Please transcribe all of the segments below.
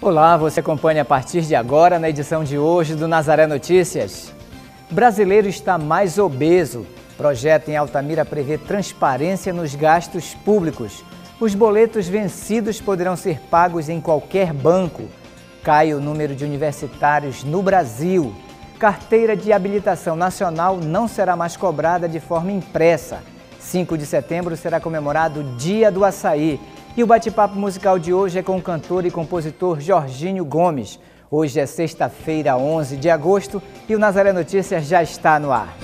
Olá, você acompanha a partir de agora na edição de hoje do Nazaré Notícias. Brasileiro está mais obeso. Projeto em Altamira prevê transparência nos gastos públicos. Os boletos vencidos poderão ser pagos em qualquer banco. Cai o número de universitários no Brasil. Carteira de habilitação nacional não será mais cobrada de forma impressa. 5 de setembro será comemorado o Dia do Açaí, e o bate-papo musical de hoje é com o cantor e compositor Jorginho Gomes. Hoje é sexta-feira, 11 de agosto, e o Nazaré Notícias já está no ar.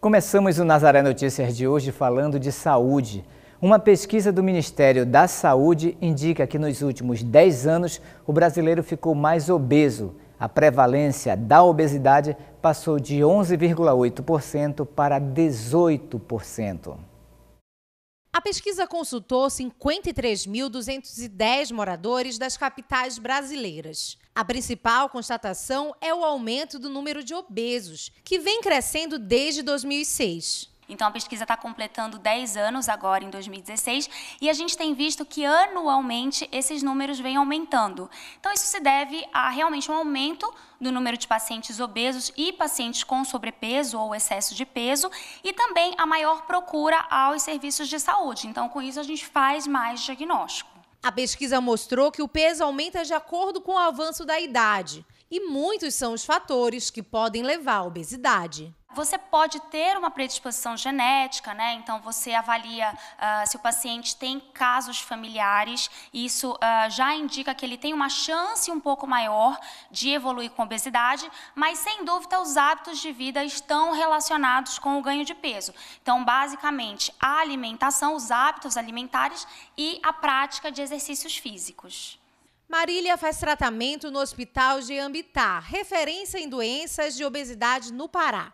Começamos o Nazaré Notícias de hoje falando de saúde. Uma pesquisa do Ministério da Saúde indica que nos últimos 10 anos o brasileiro ficou mais obeso a prevalência da obesidade passou de 11,8% para 18%. A pesquisa consultou 53.210 moradores das capitais brasileiras. A principal constatação é o aumento do número de obesos, que vem crescendo desde 2006. Então, a pesquisa está completando 10 anos agora, em 2016, e a gente tem visto que anualmente esses números vêm aumentando. Então, isso se deve a realmente um aumento do número de pacientes obesos e pacientes com sobrepeso ou excesso de peso, e também a maior procura aos serviços de saúde. Então, com isso, a gente faz mais diagnóstico. A pesquisa mostrou que o peso aumenta de acordo com o avanço da idade, e muitos são os fatores que podem levar à obesidade. Você pode ter uma predisposição genética, né? Então você avalia uh, se o paciente tem casos familiares, isso uh, já indica que ele tem uma chance um pouco maior de evoluir com obesidade, mas sem dúvida os hábitos de vida estão relacionados com o ganho de peso. Então, basicamente, a alimentação, os hábitos alimentares e a prática de exercícios físicos. Marília faz tratamento no Hospital de Ambitá, referência em doenças de obesidade no Pará.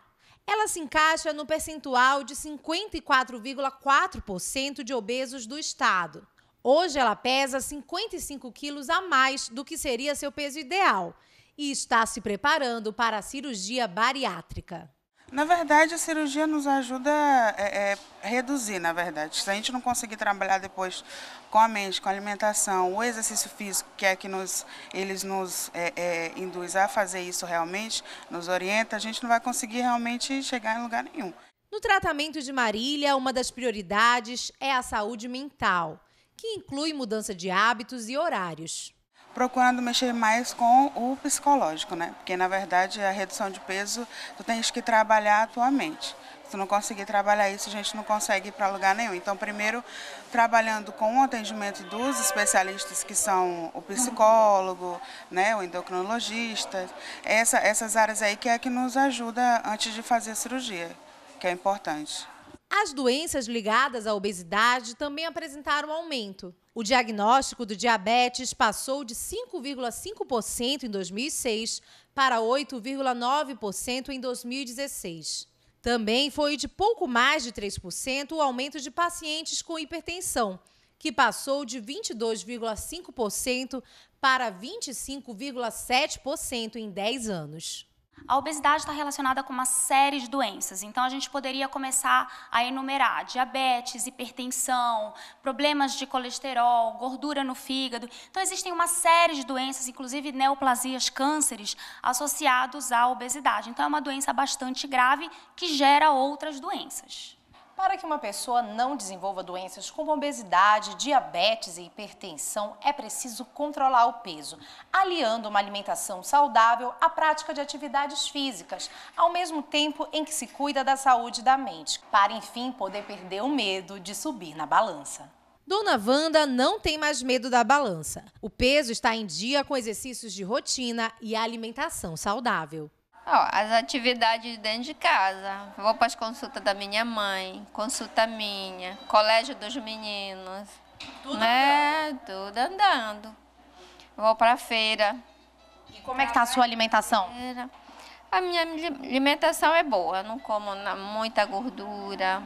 Ela se encaixa no percentual de 54,4% de obesos do estado. Hoje ela pesa 55 quilos a mais do que seria seu peso ideal e está se preparando para a cirurgia bariátrica. Na verdade, a cirurgia nos ajuda a é, é, reduzir, na verdade. Se a gente não conseguir trabalhar depois com a mente, com a alimentação, o exercício físico, que é que nos, eles nos é, é, induz a fazer isso realmente, nos orienta, a gente não vai conseguir realmente chegar em lugar nenhum. No tratamento de Marília, uma das prioridades é a saúde mental, que inclui mudança de hábitos e horários procurando mexer mais com o psicológico, né? Porque na verdade a redução de peso tu tens que trabalhar a tua mente. Se tu não conseguir trabalhar isso, a gente não consegue ir para lugar nenhum. Então, primeiro, trabalhando com o atendimento dos especialistas, que são o psicólogo, né, o endocrinologista, essa, essas áreas aí que é que nos ajuda antes de fazer a cirurgia, que é importante. As doenças ligadas à obesidade também apresentaram aumento. O diagnóstico do diabetes passou de 5,5% em 2006 para 8,9% em 2016. Também foi de pouco mais de 3% o aumento de pacientes com hipertensão, que passou de 22,5% para 25,7% em 10 anos. A obesidade está relacionada com uma série de doenças, então a gente poderia começar a enumerar diabetes, hipertensão, problemas de colesterol, gordura no fígado. Então existem uma série de doenças, inclusive neoplasias, cânceres, associados à obesidade. Então é uma doença bastante grave que gera outras doenças. Para que uma pessoa não desenvolva doenças como obesidade, diabetes e hipertensão, é preciso controlar o peso, aliando uma alimentação saudável à prática de atividades físicas, ao mesmo tempo em que se cuida da saúde da mente, para enfim poder perder o medo de subir na balança. Dona Wanda não tem mais medo da balança. O peso está em dia com exercícios de rotina e alimentação saudável. Ó, as atividades dentro de casa. Vou para as consultas da minha mãe, consulta minha, colégio dos meninos. Tudo né? andando. Tudo andando. Vou para a feira. E como é que tá a sua alimentação? Feira. A minha alimentação é boa, não como muita gordura,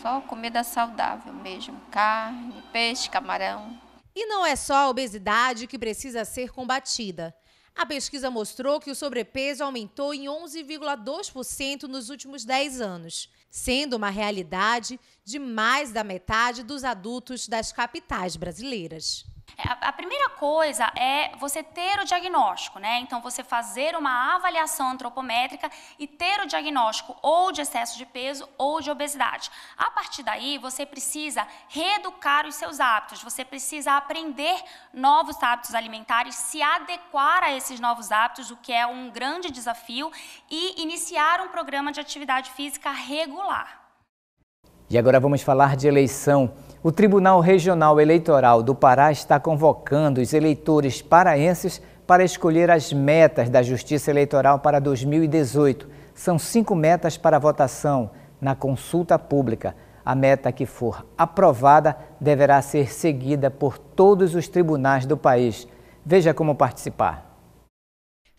só comida saudável mesmo, carne, peixe, camarão. E não é só a obesidade que precisa ser combatida. A pesquisa mostrou que o sobrepeso aumentou em 11,2% nos últimos 10 anos, sendo uma realidade de mais da metade dos adultos das capitais brasileiras. É, a primeira coisa é você ter o diagnóstico, né? Então, você fazer uma avaliação antropométrica e ter o diagnóstico ou de excesso de peso ou de obesidade. A partir daí, você precisa reeducar os seus hábitos, você precisa aprender novos hábitos alimentares, se adequar a esses novos hábitos, o que é um grande desafio, e iniciar um programa de atividade física regular. E agora vamos falar de eleição. O Tribunal Regional Eleitoral do Pará está convocando os eleitores paraenses para escolher as metas da Justiça Eleitoral para 2018. São cinco metas para votação na consulta pública. A meta que for aprovada deverá ser seguida por todos os tribunais do país. Veja como participar.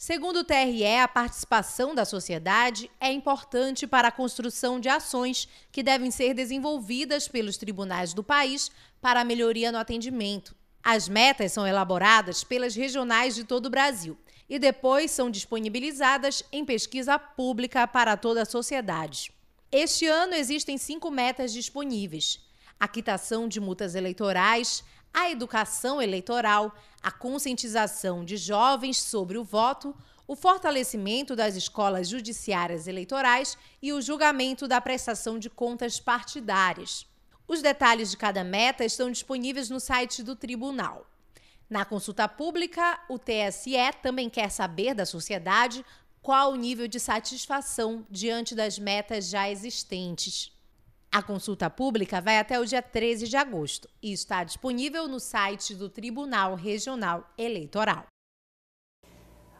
Segundo o TRE, a participação da sociedade é importante para a construção de ações que devem ser desenvolvidas pelos tribunais do país para a melhoria no atendimento. As metas são elaboradas pelas regionais de todo o Brasil e depois são disponibilizadas em pesquisa pública para toda a sociedade. Este ano existem cinco metas disponíveis: a quitação de multas eleitorais, a educação eleitoral, a conscientização de jovens sobre o voto, o fortalecimento das escolas judiciárias eleitorais e o julgamento da prestação de contas partidárias. Os detalhes de cada meta estão disponíveis no site do tribunal. Na consulta pública, o TSE também quer saber da sociedade qual o nível de satisfação diante das metas já existentes. A consulta pública vai até o dia 13 de agosto e está disponível no site do Tribunal Regional Eleitoral.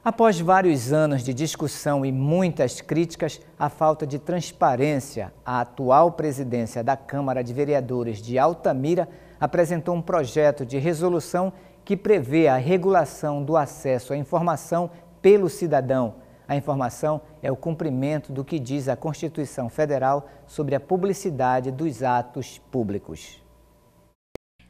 Após vários anos de discussão e muitas críticas à falta de transparência, a atual presidência da Câmara de Vereadores de Altamira apresentou um projeto de resolução que prevê a regulação do acesso à informação pelo cidadão. A informação é o cumprimento do que diz a Constituição Federal sobre a publicidade dos atos públicos.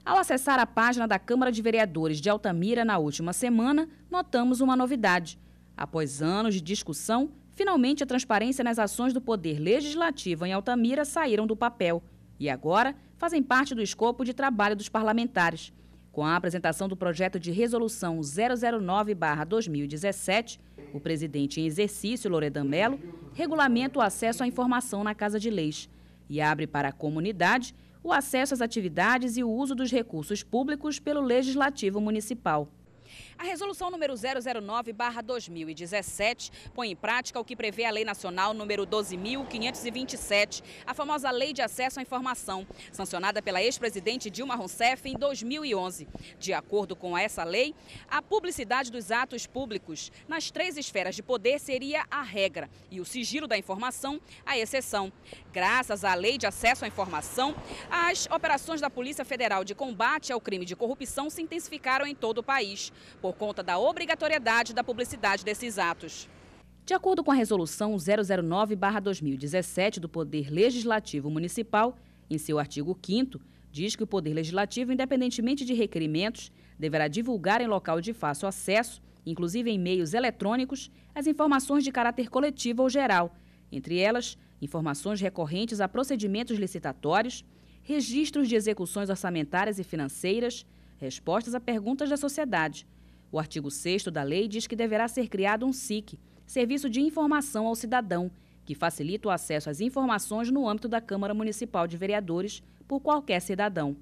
Ao acessar a página da Câmara de Vereadores de Altamira na última semana, notamos uma novidade. Após anos de discussão, finalmente a transparência nas ações do Poder Legislativo em Altamira saíram do papel e agora fazem parte do escopo de trabalho dos parlamentares. Com a apresentação do projeto de resolução 009-2017, o presidente em exercício, Loredan Mello regulamenta o acesso à informação na Casa de Leis e abre para a comunidade o acesso às atividades e o uso dos recursos públicos pelo Legislativo Municipal. A resolução número 009/2017 põe em prática o que prevê a Lei Nacional número 12527, a famosa Lei de Acesso à Informação, sancionada pela ex-presidente Dilma Rousseff em 2011. De acordo com essa lei, a publicidade dos atos públicos nas três esferas de poder seria a regra e o sigilo da informação a exceção. Graças à Lei de Acesso à Informação, as operações da Polícia Federal de combate ao crime de corrupção se intensificaram em todo o país. Por por conta da obrigatoriedade da publicidade desses atos. De acordo com a resolução 009/2017 do Poder Legislativo Municipal, em seu artigo 5 diz que o Poder Legislativo, independentemente de requerimentos, deverá divulgar em local de fácil acesso, inclusive em meios eletrônicos, as informações de caráter coletivo ou geral, entre elas, informações recorrentes a procedimentos licitatórios, registros de execuções orçamentárias e financeiras, respostas a perguntas da sociedade, o artigo 6 da lei diz que deverá ser criado um SIC, Serviço de Informação ao Cidadão, que facilita o acesso às informações no âmbito da Câmara Municipal de Vereadores por qualquer cidadão.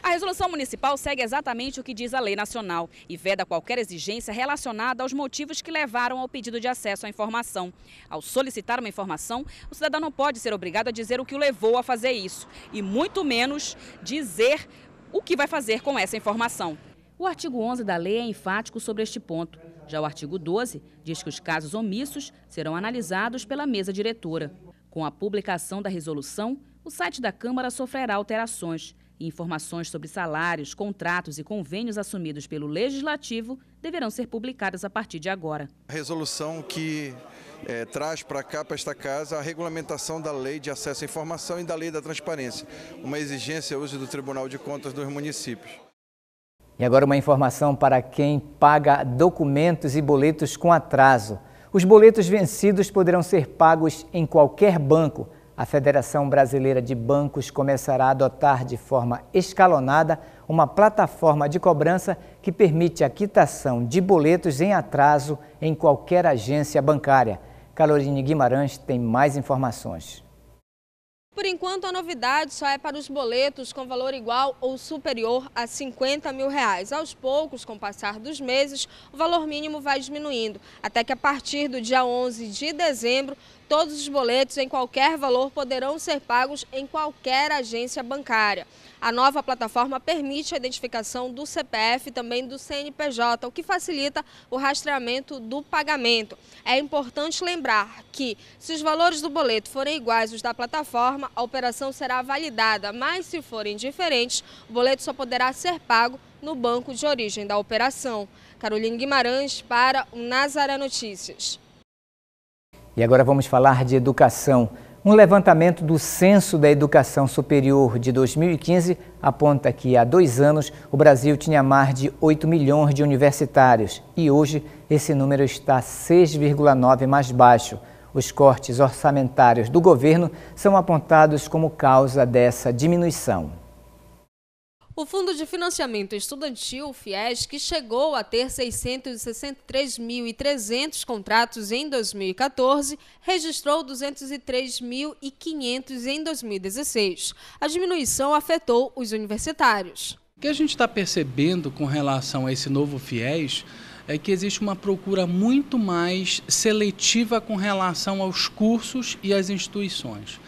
A resolução municipal segue exatamente o que diz a lei nacional e veda qualquer exigência relacionada aos motivos que levaram ao pedido de acesso à informação. Ao solicitar uma informação, o cidadão não pode ser obrigado a dizer o que o levou a fazer isso e muito menos dizer o que vai fazer com essa informação. O artigo 11 da lei é enfático sobre este ponto. Já o artigo 12 diz que os casos omissos serão analisados pela mesa diretora. Com a publicação da resolução, o site da Câmara sofrerá alterações. E informações sobre salários, contratos e convênios assumidos pelo Legislativo deverão ser publicadas a partir de agora. A resolução que é, traz para cá, para esta casa, a regulamentação da lei de acesso à informação e da lei da transparência, uma exigência uso do Tribunal de Contas dos municípios. E agora uma informação para quem paga documentos e boletos com atraso. Os boletos vencidos poderão ser pagos em qualquer banco. A Federação Brasileira de Bancos começará a adotar de forma escalonada uma plataforma de cobrança que permite a quitação de boletos em atraso em qualquer agência bancária. Caroline Guimarães tem mais informações. Por enquanto, a novidade só é para os boletos com valor igual ou superior a 50 mil reais. Aos poucos, com o passar dos meses, o valor mínimo vai diminuindo, até que a partir do dia 11 de dezembro, todos os boletos em qualquer valor poderão ser pagos em qualquer agência bancária. A nova plataforma permite a identificação do CPF e também do CNPJ, o que facilita o rastreamento do pagamento. É importante lembrar que, se os valores do boleto forem iguais aos da plataforma, a operação será validada, mas se forem diferentes, o boleto só poderá ser pago no banco de origem da operação. Carolina Guimarães para o Nazaré Notícias. E agora vamos falar de educação. Um levantamento do Censo da Educação Superior de 2015 aponta que há dois anos o Brasil tinha mais de 8 milhões de universitários e hoje esse número está 6,9 mais baixo. Os cortes orçamentários do governo são apontados como causa dessa diminuição. O Fundo de Financiamento Estudantil, FIES, que chegou a ter 663.300 contratos em 2014, registrou 203.500 em 2016. A diminuição afetou os universitários. O que a gente está percebendo com relação a esse novo FIES é que existe uma procura muito mais seletiva com relação aos cursos e às instituições.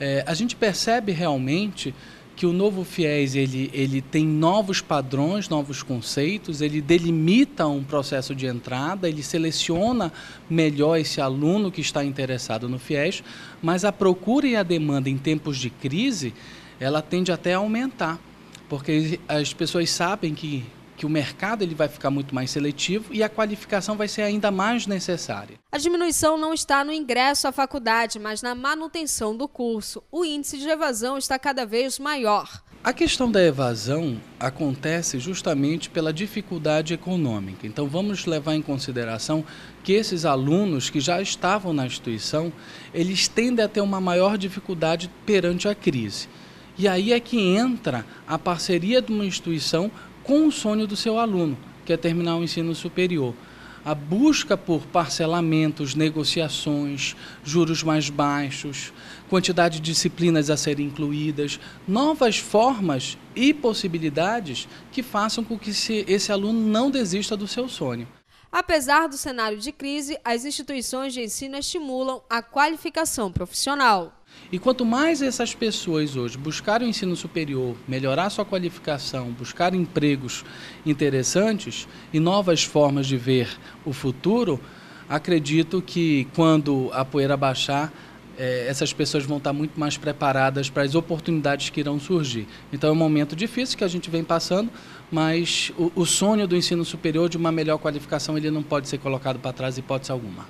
É, a gente percebe realmente que o novo FIES ele, ele tem novos padrões, novos conceitos, ele delimita um processo de entrada, ele seleciona melhor esse aluno que está interessado no FIES, mas a procura e a demanda em tempos de crise, ela tende até a aumentar, porque as pessoas sabem que que o mercado ele vai ficar muito mais seletivo e a qualificação vai ser ainda mais necessária. A diminuição não está no ingresso à faculdade, mas na manutenção do curso. O índice de evasão está cada vez maior. A questão da evasão acontece justamente pela dificuldade econômica. Então vamos levar em consideração que esses alunos que já estavam na instituição, eles tendem a ter uma maior dificuldade perante a crise. E aí é que entra a parceria de uma instituição com o sonho do seu aluno, que é terminar o ensino superior. A busca por parcelamentos, negociações, juros mais baixos, quantidade de disciplinas a serem incluídas, novas formas e possibilidades que façam com que esse aluno não desista do seu sonho. Apesar do cenário de crise, as instituições de ensino estimulam a qualificação profissional. E quanto mais essas pessoas hoje buscarem o ensino superior, melhorar sua qualificação, buscar empregos interessantes e novas formas de ver o futuro, acredito que quando a poeira baixar, é, essas pessoas vão estar muito mais preparadas para as oportunidades que irão surgir. Então é um momento difícil que a gente vem passando, mas o, sonho do ensino superior de uma melhor qualificação ele não pode ser colocado para trás, hipótese alguma.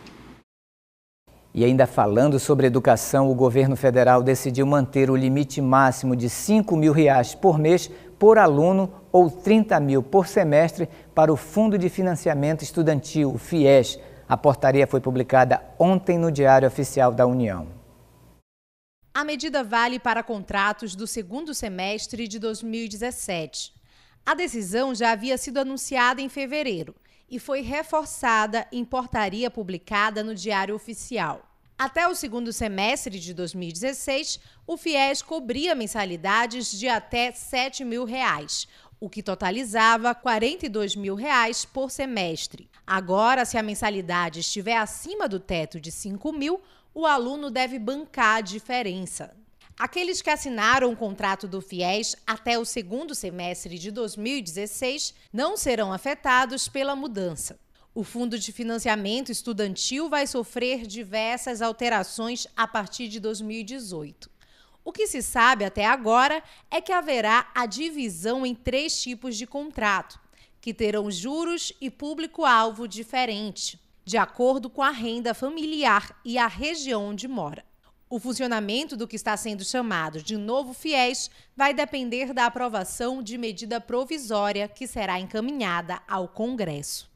E ainda falando sobre educação, o governo federal decidiu manter o limite máximo de 5 mil reais por mês por aluno ou 30 mil por semestre para o Fundo de Financiamento Estudantil, o FIES. A portaria foi publicada ontem no Diário Oficial da União. A medida vale para contratos do segundo semestre de 2017. A decisão já havia sido anunciada em fevereiro e foi reforçada em portaria publicada no Diário Oficial. Até o segundo semestre de 2016, o FIES cobria mensalidades de até R$ 7 mil, reais, o que totalizava R$ 42 mil reais por semestre. Agora, se a mensalidade estiver acima do teto de R$ 5 mil, o aluno deve bancar a diferença. Aqueles que assinaram o contrato do FIES até o segundo semestre de 2016 não serão afetados pela mudança. O Fundo de Financiamento Estudantil vai sofrer diversas alterações a partir de 2018. O que se sabe até agora é que haverá a divisão em três tipos de contrato, que terão juros e público-alvo diferente, de acordo com a renda familiar e a região onde mora. O funcionamento do que está sendo chamado de novo FIES vai depender da aprovação de medida provisória que será encaminhada ao Congresso.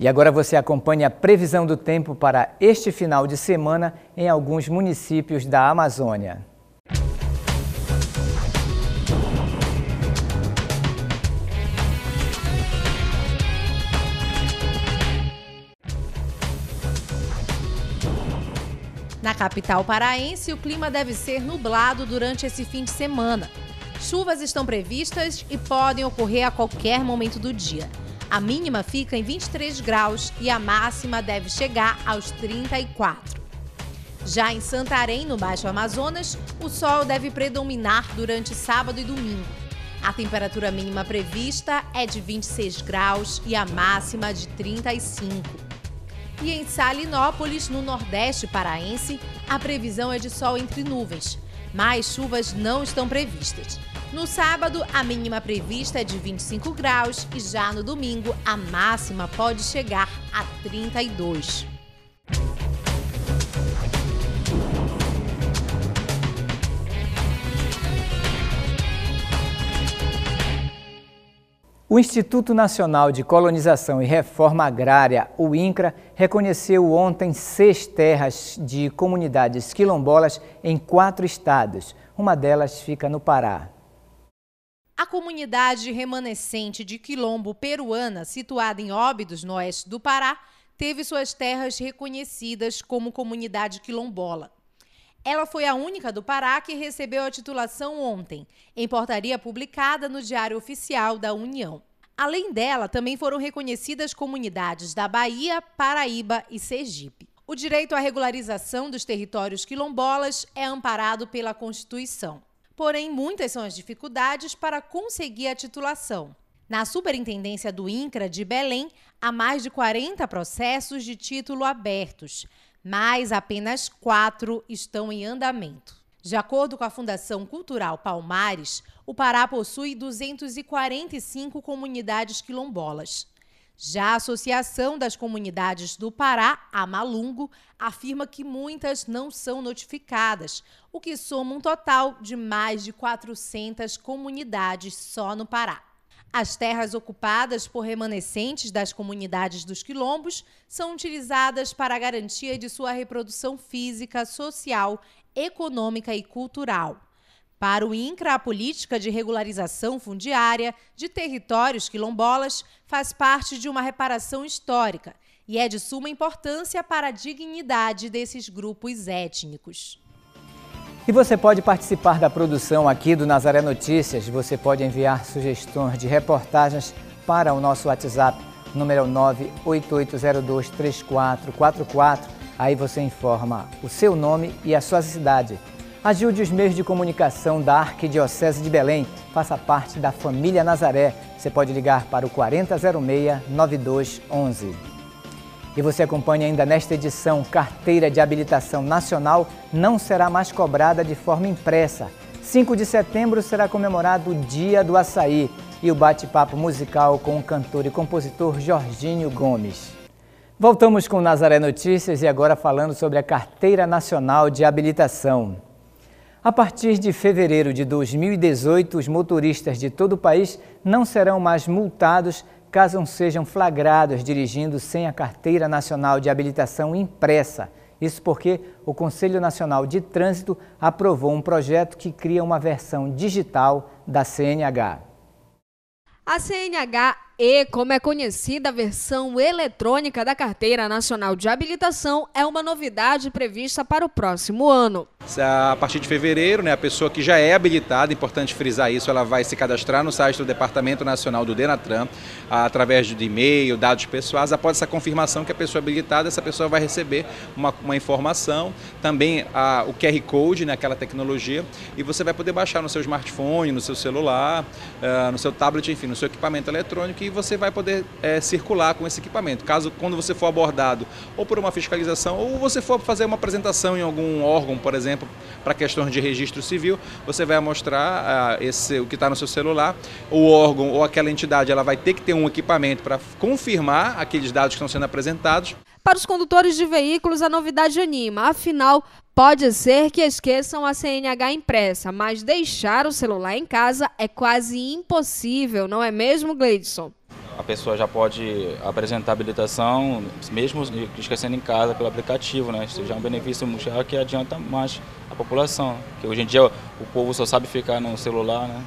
E agora você acompanha a previsão do tempo para este final de semana em alguns municípios da Amazônia. Na capital paraense, o clima deve ser nublado durante esse fim de semana. Chuvas estão previstas e podem ocorrer a qualquer momento do dia. A mínima fica em 23 graus e a máxima deve chegar aos 34. Já em Santarém, no Baixo Amazonas, o sol deve predominar durante sábado e domingo. A temperatura mínima prevista é de 26 graus e a máxima de 35. E em Salinópolis, no Nordeste paraense, a previsão é de sol entre nuvens, mas chuvas não estão previstas. No sábado, a mínima prevista é de 25 graus e já no domingo, a máxima pode chegar a 32. O Instituto Nacional de Colonização e Reforma Agrária, o INCRA, reconheceu ontem seis terras de comunidades quilombolas em quatro estados. Uma delas fica no Pará. A comunidade remanescente de quilombo peruana, situada em Óbidos, no oeste do Pará, teve suas terras reconhecidas como comunidade quilombola. Ela foi a única do Pará que recebeu a titulação ontem, em portaria publicada no Diário Oficial da União. Além dela, também foram reconhecidas comunidades da Bahia, Paraíba e Sergipe. O direito à regularização dos territórios quilombolas é amparado pela Constituição. Porém, muitas são as dificuldades para conseguir a titulação. Na superintendência do INCRA de Belém, há mais de 40 processos de título abertos, mas apenas quatro estão em andamento. De acordo com a Fundação Cultural Palmares, o Pará possui 245 comunidades quilombolas. Já a Associação das Comunidades do Pará, a Malungo, afirma que muitas não são notificadas, o que soma um total de mais de 400 comunidades só no Pará. As terras ocupadas por remanescentes das comunidades dos quilombos são utilizadas para a garantia de sua reprodução física, social, econômica e cultural. Para o INCRA, a política de regularização fundiária de territórios quilombolas faz parte de uma reparação histórica e é de suma importância para a dignidade desses grupos étnicos. E você pode participar da produção aqui do Nazaré Notícias. Você pode enviar sugestões de reportagens para o nosso WhatsApp, número 988023444. Aí você informa o seu nome e a sua cidade. Ajude os meios de comunicação da Arquidiocese de Belém. Faça parte da família Nazaré. Você pode ligar para o 4006 9211. E você acompanha ainda nesta edição: carteira de habilitação nacional não será mais cobrada de forma impressa. 5 de setembro será comemorado o Dia do Açaí e o bate-papo musical com o cantor e compositor Jorginho Gomes. Voltamos com Nazaré Notícias e agora falando sobre a Carteira Nacional de Habilitação. A partir de fevereiro de 2018, os motoristas de todo o país não serão mais multados caso sejam flagrados dirigindo sem a Carteira Nacional de Habilitação impressa. Isso porque o Conselho Nacional de Trânsito aprovou um projeto que cria uma versão digital da CNH. A CNH e, como é conhecida, a versão eletrônica da Carteira Nacional de Habilitação é uma novidade prevista para o próximo ano. É a partir de fevereiro, né, a pessoa que já é habilitada, importante frisar isso, ela vai se cadastrar no site do Departamento Nacional do Denatran, através de e-mail, dados pessoais. Após essa confirmação que a pessoa é habilitada, essa pessoa vai receber uma, uma informação, também a, o QR Code, né, aquela tecnologia, e você vai poder baixar no seu smartphone, no seu celular, uh, no seu tablet, enfim, no seu equipamento eletrônico você vai poder é, circular com esse equipamento. Caso quando você for abordado ou por uma fiscalização ou você for fazer uma apresentação em algum órgão, por exemplo, para questões de registro civil, você vai mostrar ah, esse, o que está no seu celular. O órgão ou aquela entidade ela vai ter que ter um equipamento para confirmar aqueles dados que estão sendo apresentados. Para os condutores de veículos, a novidade anima. Afinal, Pode ser que esqueçam a CNH impressa, mas deixar o celular em casa é quase impossível, não é mesmo, Gleidson? a pessoa já pode apresentar habilitação, mesmo esquecendo em casa pelo aplicativo, né? Isso já é um benefício muito que adianta mais a população, que hoje em dia o povo só sabe ficar no celular, né?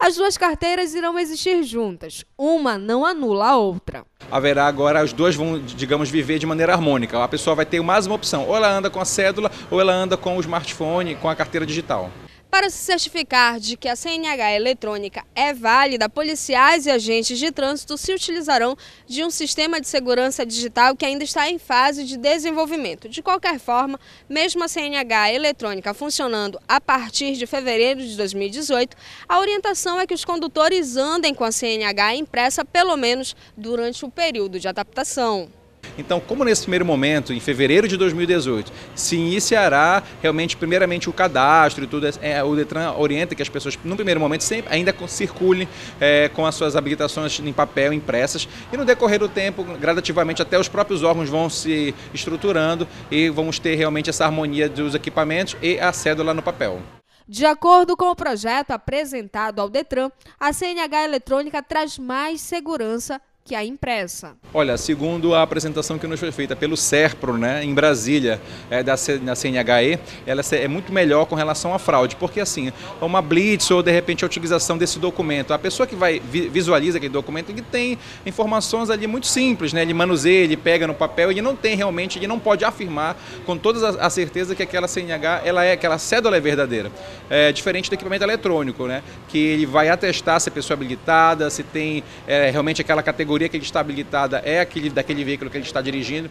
As duas carteiras irão existir juntas. Uma não anula a outra. Haverá agora, as duas vão, digamos, viver de maneira harmônica. A pessoa vai ter mais uma opção. Ou ela anda com a cédula, ou ela anda com o smartphone, com a carteira digital. Para se certificar de que a CNH eletrônica é válida, policiais e agentes de trânsito se utilizarão de um sistema de segurança digital que ainda está em fase de desenvolvimento. De qualquer forma, mesmo a CNH eletrônica funcionando a partir de fevereiro de 2018, a orientação é que os condutores andem com a CNH impressa pelo menos durante o período de adaptação. Então, como nesse primeiro momento, em fevereiro de 2018, se iniciará realmente, primeiramente, o cadastro e tudo, é, o Detran orienta que as pessoas, no primeiro momento, sempre, ainda circulem é, com as suas habilitações em papel impressas e no decorrer do tempo, gradativamente, até os próprios órgãos vão se estruturando e vamos ter realmente essa harmonia dos equipamentos e a cédula no papel. De acordo com o projeto apresentado ao Detran, a CNH eletrônica traz mais segurança que a impressa. Olha, segundo a apresentação que nos foi feita pelo SERPRO, né, em Brasília, é, da, da CNHE, ela é muito melhor com relação à fraude, porque assim, é uma blitz ou de repente a utilização desse documento, a pessoa que vai visualiza aquele documento, ele tem informações ali muito simples, né, ele manuseia, ele pega no papel, ele não tem realmente, ele não pode afirmar com toda a certeza que aquela CNH, ela é, aquela cédula é verdadeira. É diferente do equipamento eletrônico, né, que ele vai atestar se a pessoa é habilitada, se tem é, realmente aquela categoria categoria que ele é está habilitada é aquele, daquele veículo que ele está dirigindo.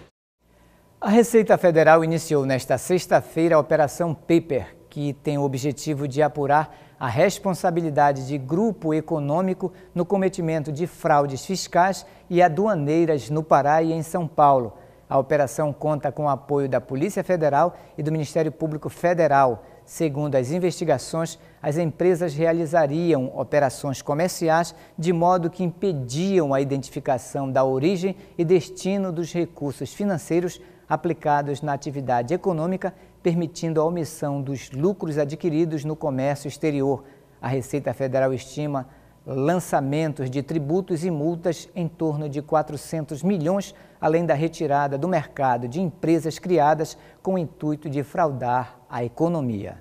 A Receita Federal iniciou nesta sexta-feira a Operação Paper, que tem o objetivo de apurar a responsabilidade de grupo econômico no cometimento de fraudes fiscais e aduaneiras no Pará e em São Paulo. A operação conta com o apoio da Polícia Federal e do Ministério Público Federal. Segundo as investigações, as empresas realizariam operações comerciais de modo que impediam a identificação da origem e destino dos recursos financeiros aplicados na atividade econômica, permitindo a omissão dos lucros adquiridos no comércio exterior. A Receita Federal estima lançamentos de tributos e multas em torno de 400 milhões, além da retirada do mercado de empresas criadas com o intuito de fraudar a economia.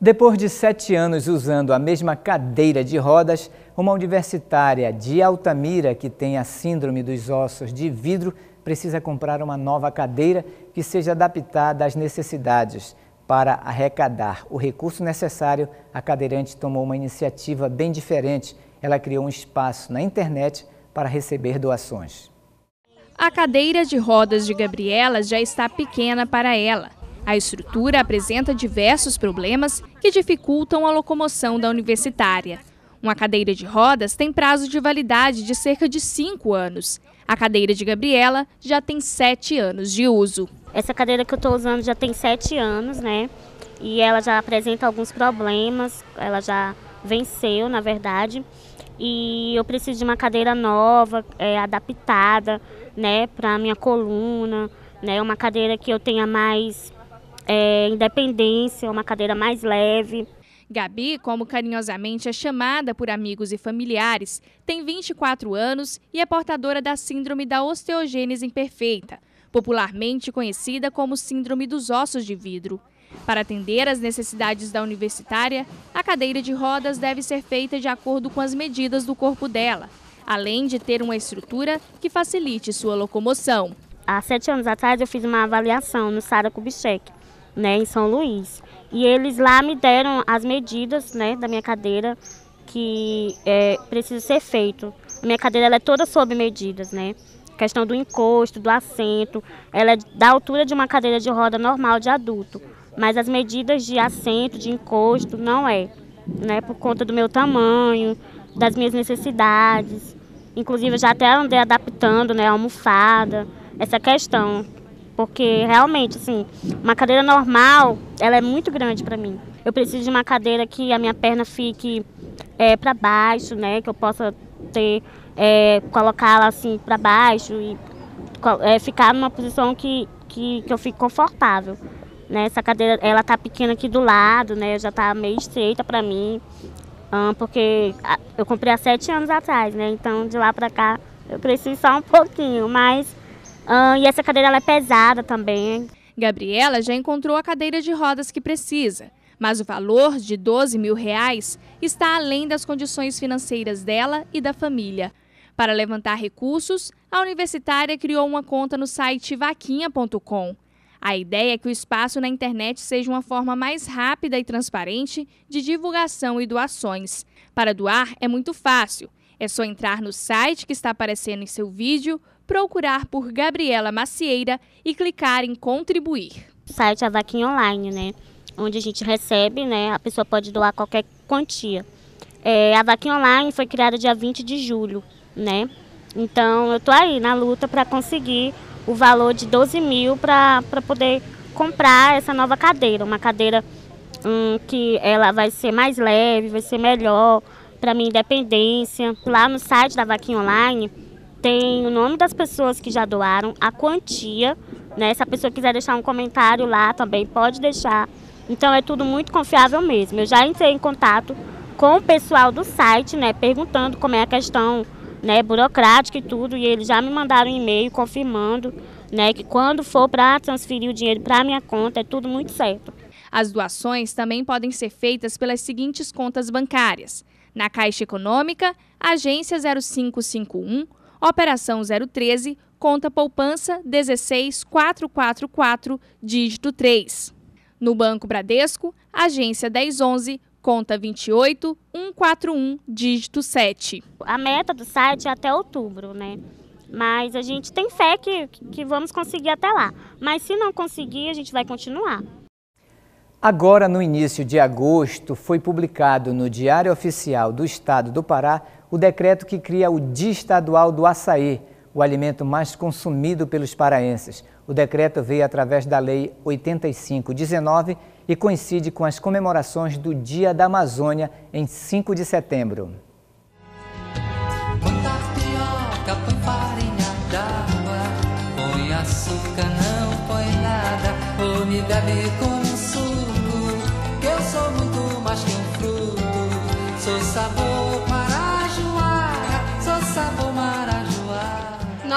Depois de sete anos usando a mesma cadeira de rodas, uma universitária de Altamira que tem a síndrome dos ossos de vidro precisa comprar uma nova cadeira que seja adaptada às necessidades para arrecadar o recurso necessário, a cadeirante tomou uma iniciativa bem diferente. Ela criou um espaço na internet para receber doações. A cadeira de rodas de Gabriela já está pequena para ela. A estrutura apresenta diversos problemas que dificultam a locomoção da universitária. Uma cadeira de rodas tem prazo de validade de cerca de 5 anos. A cadeira de Gabriela já tem sete anos de uso. Essa cadeira que eu estou usando já tem sete anos, né? E ela já apresenta alguns problemas, ela já venceu, na verdade. E eu preciso de uma cadeira nova, é, adaptada, né, para minha coluna, né, uma cadeira que eu tenha mais é, independência, uma cadeira mais leve. Gabi, como carinhosamente é chamada por amigos e familiares, tem 24 anos e é portadora da síndrome da osteogênese imperfeita, popularmente conhecida como Síndrome dos Ossos de Vidro. Para atender às necessidades da universitária, a cadeira de rodas deve ser feita de acordo com as medidas do corpo dela, além de ter uma estrutura que facilite sua locomoção. Há sete anos atrás eu fiz uma avaliação no Sara Kubitschek, né, em São Luís. E eles lá me deram as medidas né, da minha cadeira que é, precisa ser feito. A minha cadeira ela é toda sob medidas, né? questão do encosto, do assento, ela é da altura de uma cadeira de roda normal de adulto. Mas as medidas de assento, de encosto, não é. Né, por conta do meu tamanho, das minhas necessidades. Inclusive, eu já até andei adaptando né, a almofada, essa questão porque realmente, assim, uma cadeira normal, ela é muito grande para mim. Eu preciso de uma cadeira que a minha perna fique é, para baixo, né? Que eu possa ter, é, colocá-la assim para baixo e é, ficar numa posição que, que, que eu fique confortável. Né? Essa cadeira, ela tá pequena aqui do lado, né? Já tá meio estreita para mim. porque eu comprei há sete anos atrás, né? Então de lá para cá eu preciso só um pouquinho, mas ah, e essa cadeira é pesada também. Gabriela já encontrou a cadeira de rodas que precisa, mas o valor de 12 mil reais está além das condições financeiras dela e da família. Para levantar recursos, a universitária criou uma conta no site vaquinha.com. A ideia é que o espaço na internet seja uma forma mais rápida e transparente de divulgação e doações. Para doar é muito fácil. É só entrar no site que está aparecendo em seu vídeo procurar por Gabriela Macieira e clicar em contribuir. O site é a Vaquinha Online, né? Onde a gente recebe, né? A pessoa pode doar qualquer quantia. É, a Vaquinha Online foi criada dia 20 de julho, né? Então eu tô aí na luta para conseguir o valor de 12 mil para poder comprar essa nova cadeira. Uma cadeira hum, que ela vai ser mais leve, vai ser melhor para minha independência. Lá no site da Vaquinha Online tem o nome das pessoas que já doaram, a quantia, né? Se a pessoa quiser deixar um comentário lá também, pode deixar. Então é tudo muito confiável mesmo. Eu já entrei em contato com o pessoal do site, né, perguntando como é a questão, né, burocrática e tudo, e eles já me mandaram um e-mail confirmando, né, que quando for para transferir o dinheiro para minha conta, é tudo muito certo. As doações também podem ser feitas pelas seguintes contas bancárias: na Caixa Econômica, agência 0551 Operação 013, conta poupança 16444, dígito 3. No Banco Bradesco, agência 1011, conta 28141, dígito 7. A meta do site é até outubro, né? Mas a gente tem fé que, que vamos conseguir até lá. Mas se não conseguir, a gente vai continuar. Agora, no início de agosto, foi publicado no Diário Oficial do Estado do Pará o decreto que cria o Dia Estadual do Açaí, o alimento mais consumido pelos paraenses. O decreto veio através da Lei 8519 e coincide com as comemorações do Dia da Amazônia em 5 de setembro. sabor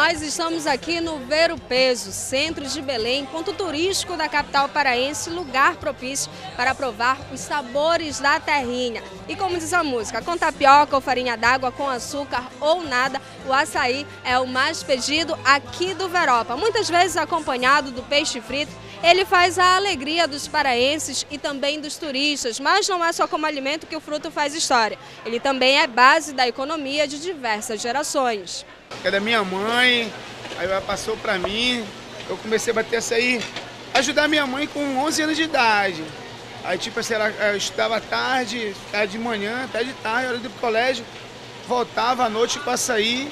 Nós estamos aqui no Ver o Peso, centro de Belém, ponto turístico da capital paraense, lugar propício para provar os sabores da terrinha. E como diz a música, com tapioca ou farinha d'água, com açúcar ou nada, o açaí é o mais pedido aqui do Veropa. Muitas vezes acompanhado do peixe frito ele faz a alegria dos paraenses e também dos turistas, mas não é só como alimento que o fruto faz história. Ele também é base da economia de diversas gerações. É da minha mãe, aí ela passou para mim, eu comecei a bater essa aí, ajudar minha mãe com 11 anos de idade. Aí, tipo assim, ela, eu estudava tarde, tarde de manhã, tarde de tarde, hora do colégio, voltava à noite para sair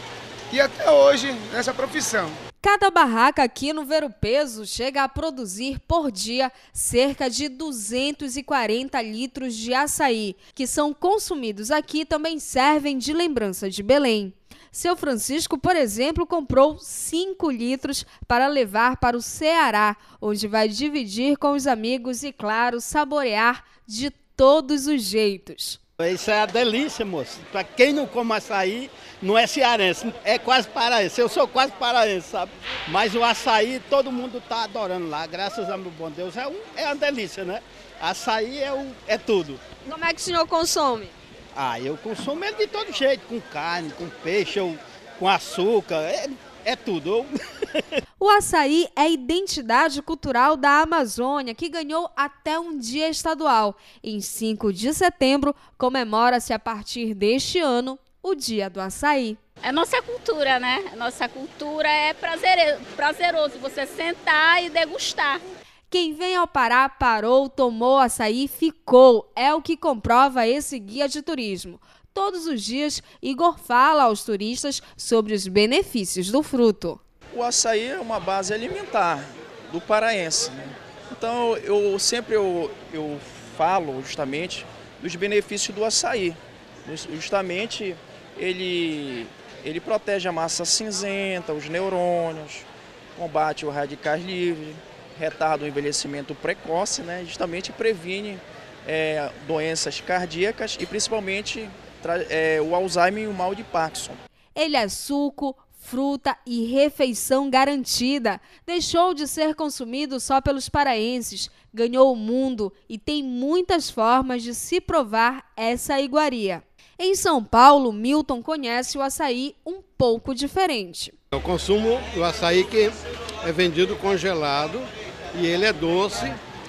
e até hoje nessa profissão. Cada barraca aqui no Vero Peso chega a produzir por dia cerca de 240 litros de açaí, que são consumidos aqui também servem de lembrança de Belém. Seu Francisco, por exemplo, comprou 5 litros para levar para o Ceará, onde vai dividir com os amigos e, claro, saborear de todos os jeitos. Isso é a delícia, moço. Para quem não come açaí, não é cearense, é quase paraense. Eu sou quase paraense, sabe? Mas o açaí todo mundo tá adorando lá, graças ao meu bom Deus. É, um, é uma delícia, né? Açaí é, um, é tudo. Como é que o senhor consome? Ah, eu consumo ele de todo jeito, com carne, com peixe, eu, com açúcar. É, é tudo. o açaí é identidade cultural da Amazônia, que ganhou até um dia estadual. Em 5 de setembro, comemora-se a partir deste ano o Dia do Açaí. É nossa cultura, né? É nossa cultura é prazeroso você sentar e degustar. Quem vem ao Pará parou, tomou açaí, ficou. É o que comprova esse guia de turismo. Todos os dias, Igor fala aos turistas sobre os benefícios do fruto. O açaí é uma base alimentar do paraense. Né? Então, eu sempre eu, eu falo justamente dos benefícios do açaí. Justamente, ele, ele protege a massa cinzenta, os neurônios, combate os radicais livres, retarda o envelhecimento precoce, né? justamente previne é, doenças cardíacas e principalmente é, o Alzheimer e o mal de Parkinson. Ele é suco, fruta e refeição garantida. Deixou de ser consumido só pelos paraenses, ganhou o mundo e tem muitas formas de se provar essa iguaria. Em São Paulo, Milton conhece o açaí um pouco diferente. Eu consumo o açaí que é vendido congelado e ele é doce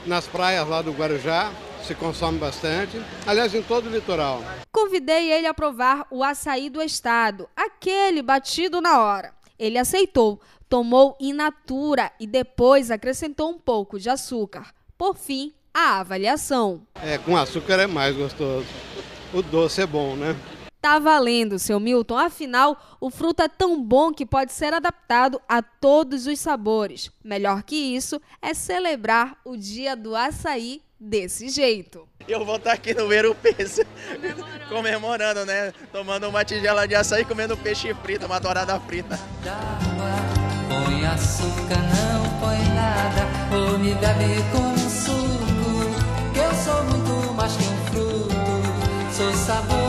nas praias lá do Guarujá se consome bastante, aliás, em todo o litoral. Convidei ele a provar o açaí do estado, aquele batido na hora. Ele aceitou, tomou in natura e depois acrescentou um pouco de açúcar. Por fim, a avaliação. É, com açúcar é mais gostoso. O doce é bom, né? Tá valendo, seu Milton. Afinal, o fruto é tão bom que pode ser adaptado a todos os sabores. Melhor que isso é celebrar o dia do açaí desse jeito. Eu vou estar tá aqui no Eiro Peixe comemorando. comemorando. né? Tomando uma tigela de açaí, comendo peixe frito, uma torada frita. Põe açúcar, não põe nada, ou me bebe com suco, que eu sou muito mais que um fruto, sou sabor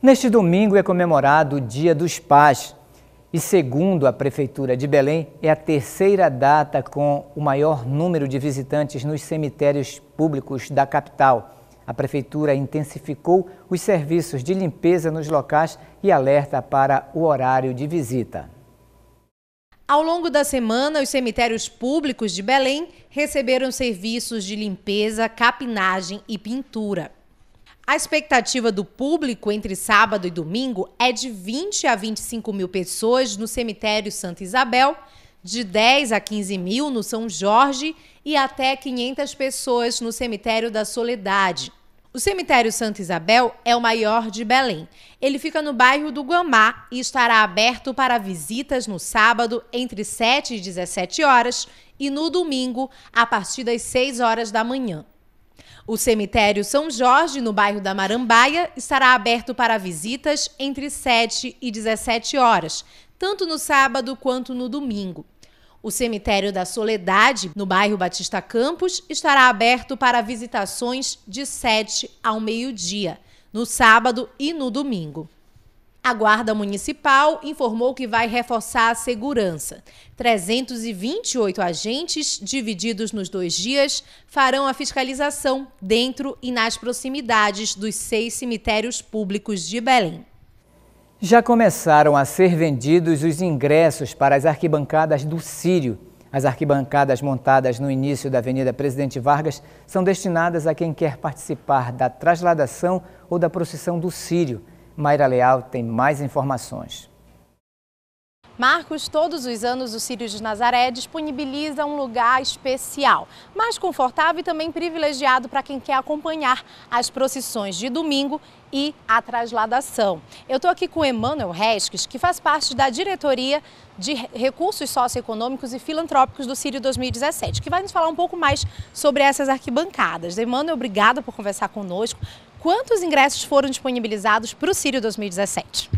Neste domingo é comemorado o Dia dos Pais e, segundo a Prefeitura de Belém, é a terceira data com o maior número de visitantes nos cemitérios públicos da capital. A Prefeitura intensificou os serviços de limpeza nos locais e alerta para o horário de visita. Ao longo da semana, os cemitérios públicos de Belém receberam serviços de limpeza, capinagem e pintura. A expectativa do público entre sábado e domingo é de 20 a 25 mil pessoas no cemitério Santa Isabel, de 10 a 15 mil no São Jorge e até 500 pessoas no cemitério da Soledade. O cemitério Santa Isabel é o maior de Belém. Ele fica no bairro do Guamá e estará aberto para visitas no sábado entre 7 e 17 horas e no domingo a partir das 6 horas da manhã. O cemitério São Jorge, no bairro da Marambaia, estará aberto para visitas entre 7 e 17 horas, tanto no sábado quanto no domingo. O cemitério da Soledade, no bairro Batista Campos, estará aberto para visitações de 7 ao meio-dia, no sábado e no domingo. A Guarda Municipal informou que vai reforçar a segurança. 328 agentes, divididos nos dois dias, farão a fiscalização dentro e nas proximidades dos seis cemitérios públicos de Belém. Já começaram a ser vendidos os ingressos para as arquibancadas do Sírio. As arquibancadas montadas no início da Avenida Presidente Vargas são destinadas a quem quer participar da trasladação ou da procissão do Sírio. Mayra Leal tem mais informações. Marcos, todos os anos o Círio de Nazaré disponibiliza um lugar especial, mais confortável e também privilegiado para quem quer acompanhar as procissões de domingo e a trasladação. Eu estou aqui com Emmanuel Resques, que faz parte da diretoria de recursos socioeconômicos e filantrópicos do Círio 2017, que vai nos falar um pouco mais sobre essas arquibancadas. Emmanuel, obrigada por conversar conosco. Quantos ingressos foram disponibilizados para o Sírio 2017?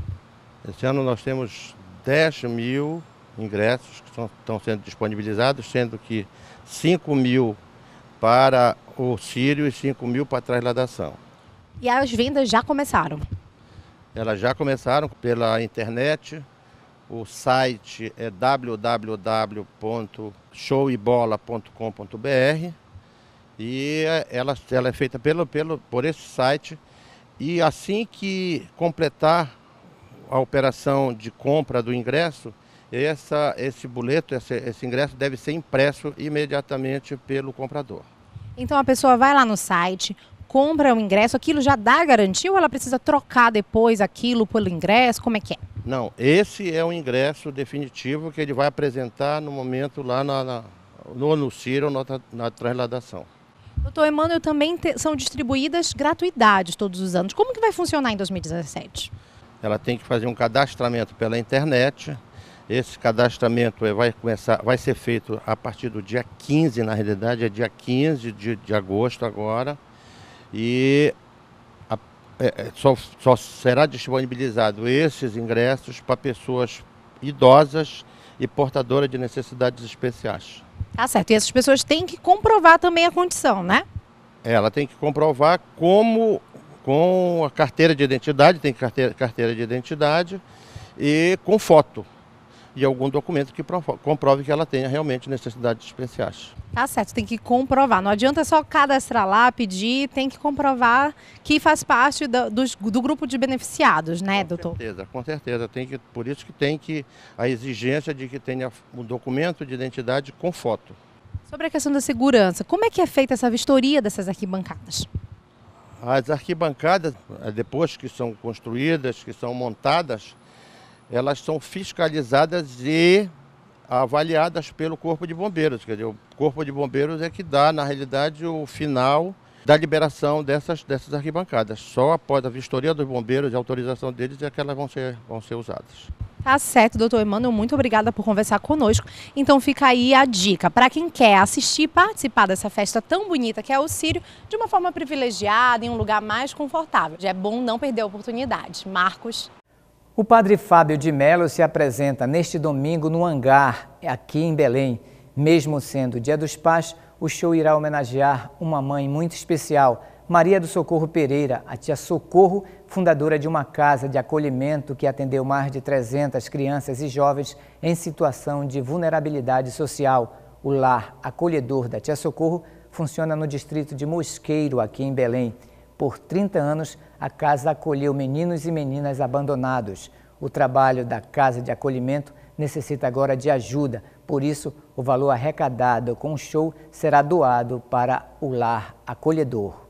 Este ano nós temos 10 mil ingressos que estão sendo disponibilizados, sendo que 5 mil para o Sírio e 5 mil para a trasladação. E as vendas já começaram? Elas já começaram pela internet. O site é www.showibola.com.br e é, ela, ela é feita pelo, pelo, por esse site. E assim que completar a operação de compra do ingresso, essa, esse boleto, esse, esse ingresso deve ser impresso imediatamente pelo comprador. Então a pessoa vai lá no site, compra o ingresso, aquilo já dá garantia ou ela precisa trocar depois aquilo pelo ingresso? Como é que é? Não, esse é o ingresso definitivo que ele vai apresentar no momento lá na, na, no anúncio ou na, na trasladação. Doutor Emmanuel, também te, são distribuídas gratuidades todos os anos. Como que vai funcionar em 2017? Ela tem que fazer um cadastramento pela internet. Esse cadastramento é, vai, começar, vai ser feito a partir do dia 15, na realidade, é dia 15 de, de agosto agora. E a, é, é, só, só será disponibilizado esses ingressos para pessoas idosas e portadoras de necessidades especiais. Tá certo. E essas pessoas têm que comprovar também a condição, né? Ela tem que comprovar como com a carteira de identidade, tem carteira, carteira de identidade e com foto e algum documento que comprove que ela tenha realmente necessidades especiais. Tá certo, tem que comprovar. Não adianta só cadastrar lá, pedir, tem que comprovar que faz parte do, do, do grupo de beneficiados, né, com doutor? Com certeza, com certeza. Tem que, por isso que tem que a exigência de que tenha um documento de identidade com foto. Sobre a questão da segurança, como é que é feita essa vistoria dessas arquibancadas? As arquibancadas, eh, depois que são construídas, que são montadas, elas são fiscalizadas e avaliadas pelo Corpo de Bombeiros. Quer dizer, o Corpo de Bombeiros é que dá, na realidade, o final da liberação dessas, dessas arquibancadas. Só após a vistoria dos bombeiros e autorização deles é que elas vão ser, vão ser usadas. Tá certo, doutor Emmanuel, muito obrigada por conversar conosco. Então fica aí a dica. Para quem quer assistir, participar dessa festa tão bonita que é o Sírio, de uma forma privilegiada, em um lugar mais confortável. Já é bom não perder a oportunidade. Marcos. O padre Fábio de Mello se apresenta neste domingo no Hangar, aqui em Belém. Mesmo sendo Dia dos Pais, o show irá homenagear uma mãe muito especial, Maria do Socorro Pereira, a tia Socorro, fundadora de uma casa de acolhimento que atendeu mais de 300 crianças e jovens em situação de vulnerabilidade social. O lar acolhedor da tia Socorro funciona no distrito de Mosqueiro, aqui em Belém. Por 30 anos, a casa acolheu meninos e meninas abandonados. O trabalho da casa de acolhimento necessita agora de ajuda, por isso, o valor arrecadado com o show será doado para o lar acolhedor.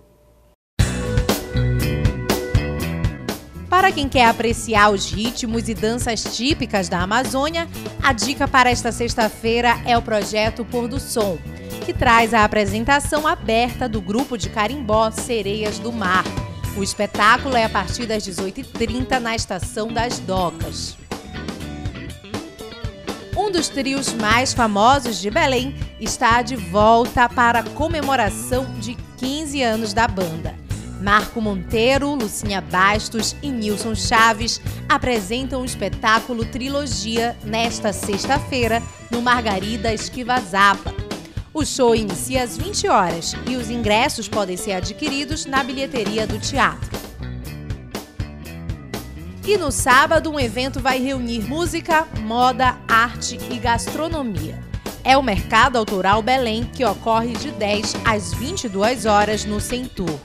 Para quem quer apreciar os ritmos e danças típicas da Amazônia, a dica para esta sexta-feira é o projeto Pôr do Som, que traz a apresentação aberta do grupo de carimbó Sereias do Mar. O espetáculo é a partir das 18h30 na Estação das Docas. Um dos trios mais famosos de Belém está de volta para a comemoração de 15 anos da banda. Marco Monteiro, Lucinha Bastos e Nilson Chaves apresentam o espetáculo Trilogia nesta sexta-feira no Margarida Esquivazapa. O show inicia às 20 horas e os ingressos podem ser adquiridos na bilheteria do teatro. E no sábado, um evento vai reunir música, moda, arte e gastronomia. É o Mercado Autoral Belém, que ocorre de 10 às 22 horas no Centur.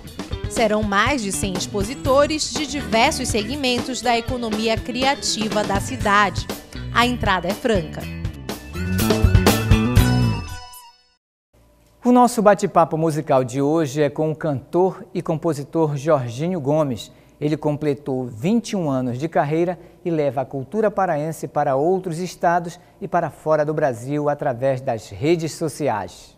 Serão mais de 100 expositores de diversos segmentos da economia criativa da cidade. A entrada é franca. O nosso bate-papo musical de hoje é com o cantor e compositor Jorginho Gomes. Ele completou 21 anos de carreira e leva a cultura paraense para outros estados e para fora do Brasil através das redes sociais.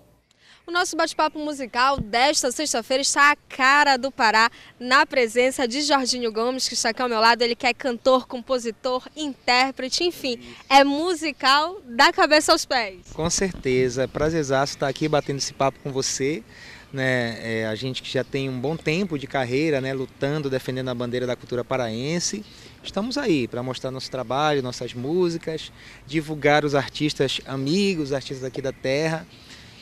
O nosso bate-papo musical desta sexta-feira está a cara do Pará, na presença de Jorginho Gomes, que está aqui ao meu lado. Ele que é cantor, compositor, intérprete, enfim, é musical da cabeça aos pés. Com certeza, é prazerzaço estar aqui batendo esse papo com você. Né, é, a gente que já tem um bom tempo de carreira, né, lutando, defendendo a bandeira da cultura paraense. Estamos aí para mostrar nosso trabalho, nossas músicas, divulgar os artistas amigos, artistas aqui da terra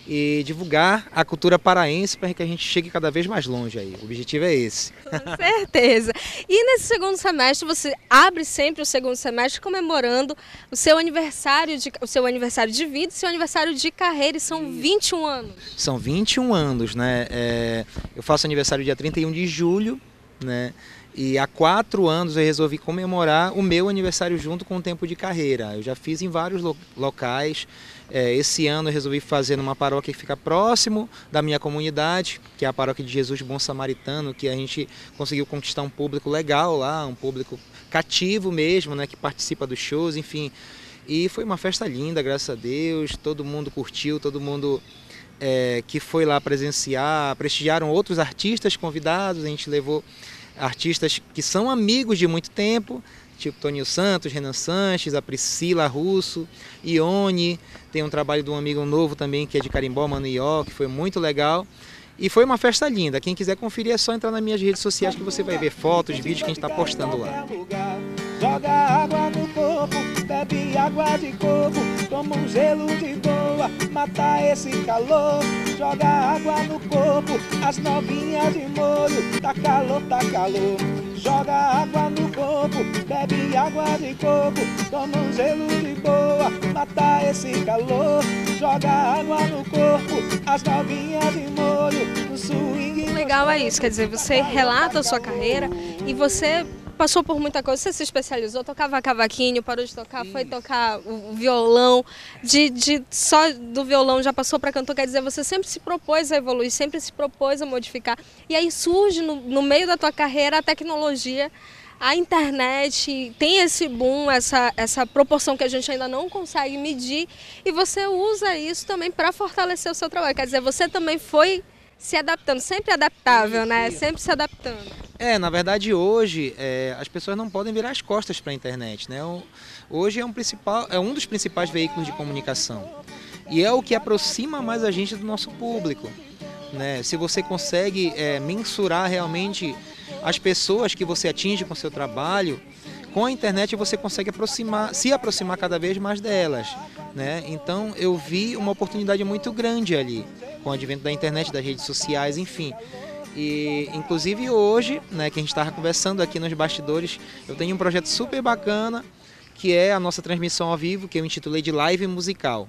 e divulgar a cultura paraense para que a gente chegue cada vez mais longe aí. O objetivo é esse. Com certeza. E nesse segundo semestre você abre sempre o segundo semestre comemorando o seu aniversário de o seu aniversário de vida, o seu aniversário de carreira, e são 21 anos. São 21 anos, né? É, eu faço aniversário dia 31 de julho, né? E há quatro anos eu resolvi comemorar o meu aniversário junto com o tempo de carreira. Eu já fiz em vários locais, é, esse ano eu resolvi fazer numa paróquia que fica próximo da minha comunidade, que é a paróquia de Jesus Bom Samaritano, que a gente conseguiu conquistar um público legal lá, um público cativo mesmo, né, que participa dos shows, enfim. E foi uma festa linda, graças a Deus, todo mundo curtiu, todo mundo é, que foi lá presenciar, prestigiaram outros artistas convidados, a gente levou artistas que são amigos de muito tempo, tipo Toninho Santos, Renan Sanches, a Priscila Russo, Ione, tem um trabalho de um amigo novo também que é de Carimbó, Ió, que foi muito legal. E foi uma festa linda. Quem quiser conferir é só entrar nas minhas redes sociais que você vai ver fotos, vídeos que a gente está postando lá joga água no corpo, bebe água de coco, toma um gelo de boa, mata esse calor. Joga água no corpo, as novinhas de molho, tá calor, tá calor. Joga água no corpo, bebe água de coco, toma um gelo de boa, mata esse calor. Joga água no corpo, as novinhas de molho, no swing. O legal é isso, quer dizer, você relata a sua carreira e você passou por muita coisa, você se especializou, tocava cavaquinho, parou de tocar, Isso. foi tocar o violão, de, de só do violão já passou para cantor, quer dizer, você sempre se propôs a evoluir, sempre se propôs a modificar. E aí surge no, no meio da tua carreira a tecnologia, a internet, tem esse boom, essa, essa proporção que a gente ainda não consegue medir, e você usa isso também para fortalecer o seu trabalho. Quer dizer, você também foi se adaptando, sempre adaptável, né? Sempre se adaptando. É, na verdade hoje é, as pessoas não podem virar as costas para a internet, né? Hoje é um, principal, é um dos principais veículos de comunicação e é o que aproxima mais a gente do nosso público. Né? Se você consegue é, mensurar realmente as pessoas que você atinge com seu trabalho, com a internet você consegue aproximar, se aproximar cada vez mais delas. Né? Então eu vi uma oportunidade muito grande ali, com o advento da internet, das redes sociais, enfim. E inclusive hoje, né, que a gente estava conversando aqui nos bastidores, eu tenho um projeto super bacana que é a nossa transmissão ao vivo, que eu intitulei de Live Musical.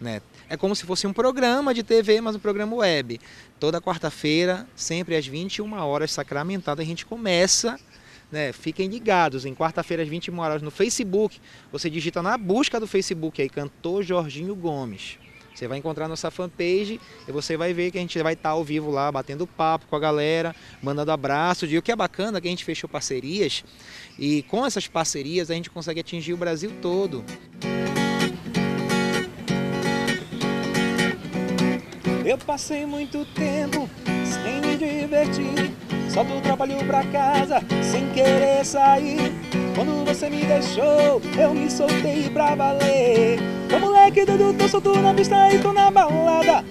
Né? É como se fosse um programa de TV, mas um programa web. Toda quarta-feira, sempre às 21 horas, sacramentada, a gente começa né? Fiquem ligados, em quarta-feira às 21 horas no Facebook, você digita na busca do Facebook aí, cantor Jorginho Gomes. Você vai encontrar nossa fanpage e você vai ver que a gente vai estar tá ao vivo lá, batendo papo com a galera, mandando abraço. E o que é bacana é que a gente fechou parcerias e com essas parcerias a gente consegue atingir o Brasil todo. Eu passei muito tempo sem me divertir só do trabalho pra casa, sem querer sair. Quando você me deixou, eu me soltei pra valer. Ô moleque doido, tô solto na pista e tô na balada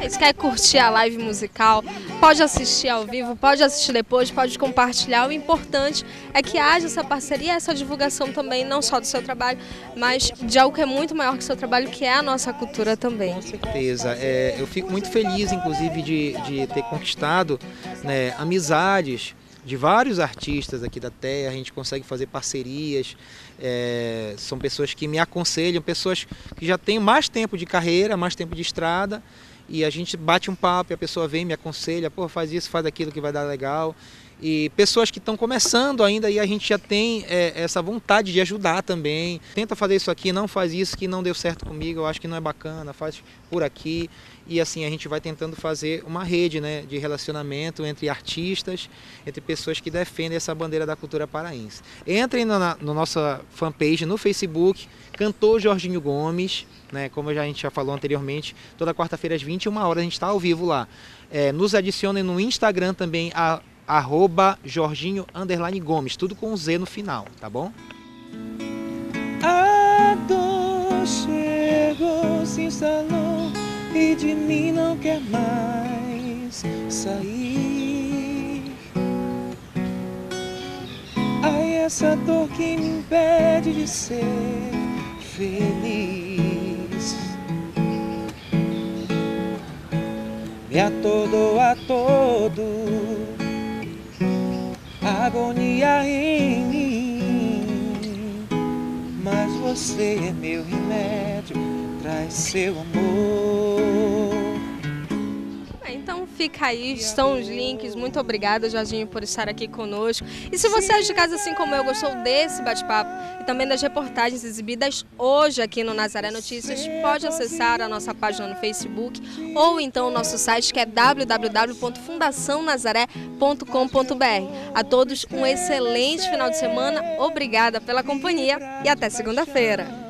vocês quer curtir a live musical, pode assistir ao vivo, pode assistir depois, pode compartilhar. O importante é que haja essa parceria, essa divulgação também, não só do seu trabalho, mas de algo que é muito maior que o seu trabalho, que é a nossa cultura também. Com certeza. É, eu fico muito feliz, inclusive, de, de ter conquistado né, amizades de vários artistas aqui da terra, a gente consegue fazer parcerias, é, são pessoas que me aconselham, pessoas que já têm mais tempo de carreira, mais tempo de estrada, e a gente bate um papo, e a pessoa vem, me aconselha, pô, faz isso, faz aquilo que vai dar legal. E pessoas que estão começando ainda e a gente já tem é, essa vontade de ajudar também. Tenta fazer isso aqui, não faz isso que não deu certo comigo, eu acho que não é bacana, faz por aqui e assim a gente vai tentando fazer uma rede né, de relacionamento entre artistas, entre pessoas que defendem essa bandeira da cultura paraense. Entrem na, na nossa fanpage no Facebook, cantor Jorginho Gomes, né, como a gente já falou anteriormente, toda quarta-feira às 21 horas a gente está ao vivo lá. É, nos adicionem no Instagram também, a, arroba Jorginho Gomes, tudo com um Z no final, tá bom? A dor chegou, se instalou e de mim não quer mais sair. Ai, essa dor que me impede de ser feliz. Me atodou a todo, agonia em mim. Mas você é meu remédio traz seu amor. Ah, então fica aí, estão os links. Muito obrigada, Jorginho, por estar aqui conosco. E se você é de casa, assim como eu, gostou desse bate-papo e também das reportagens exibidas hoje aqui no Nazaré Notícias, pode acessar a nossa página no Facebook ou então o nosso site que é www.fundaçãonazaré.com.br. A todos um excelente final de semana, obrigada pela companhia e até segunda-feira.